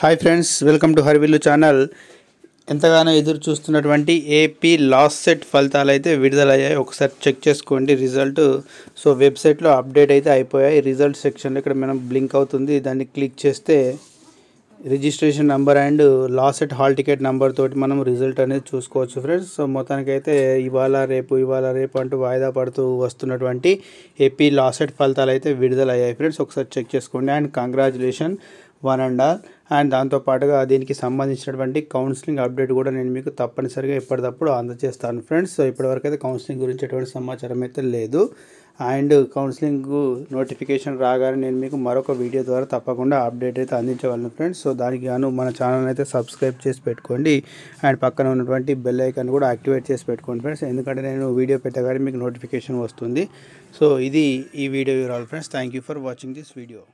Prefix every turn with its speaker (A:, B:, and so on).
A: hi friends welcome to Harivillu channel ఎంతగానో ఎదురు చూస్తున్నటువంటి ఏపీ లాస్ట్ సెట్ ఫలితాలు అయితే విడుదలయ్యాయి ఒకసారి చెక్ చేసుకోండి రిజల్ట్ సో వెబ్సైట్లో అప్డేట్ అయితే అయిపోయాయి రిజల్ట్ సెక్షన్లో ఇక్కడ మనం బ్లింక్ అవుతుంది దాన్ని క్లిక్ చేస్తే రిజిస్ట్రేషన్ నెంబర్ అండ్ లాస్ సెట్ హాల్ టికెట్ నెంబర్ తోటి మనం రిజల్ట్ అనేది చూసుకోవచ్చు ఫ్రెండ్స్ సో మొత్తానికి అయితే ఇవాళ రేపు ఇవాళ రేపు అంటూ వాయిదా పడుతూ వస్తున్నటువంటి ఏపీ లాస్ట్ సెట్ ఫలితాలు అయితే విడుదలయ్యాయి ఫ్రెండ్స్ ఒకసారి చెక్ చేసుకోండి and congratulation one and all and దాంతోపాటుగా దీనికి సంబంధించినటువంటి కౌన్సిలింగ్ అప్డేట్ కూడా నేను మీకు తప్పనిసరిగా ఎప్పటికప్పుడు అందజేస్తాను ఫ్రెండ్స్ సో ఇప్పటివరకు అయితే కౌన్సిలింగ్ గురించి ఎటువంటి సమాచారం అయితే లేదు అండ్ కౌన్సిలింగ్ నోటిఫికేషన్ రాగానే నేను మీకు మరొక వీడియో ద్వారా తప్పకుండా అప్డేట్ అయితే అందించేవాళ్ళను ఫ్రెండ్స్ సో దానికి గాను మన ఛానల్ అయితే సబ్స్క్రైబ్ చేసి పెట్టుకోండి అండ్ పక్కన ఉన్నటువంటి బెల్ ఐకాన్ కూడా యాక్టివేట్ చేసి పెట్టుకోండి ఫ్రెండ్స్ ఎందుకంటే నేను వీడియో పెట్టగానే మీకు నోటిఫికేషన్ వస్తుంది సో ఇది ఈ వీడియో వివరాలు friends thank for watching this video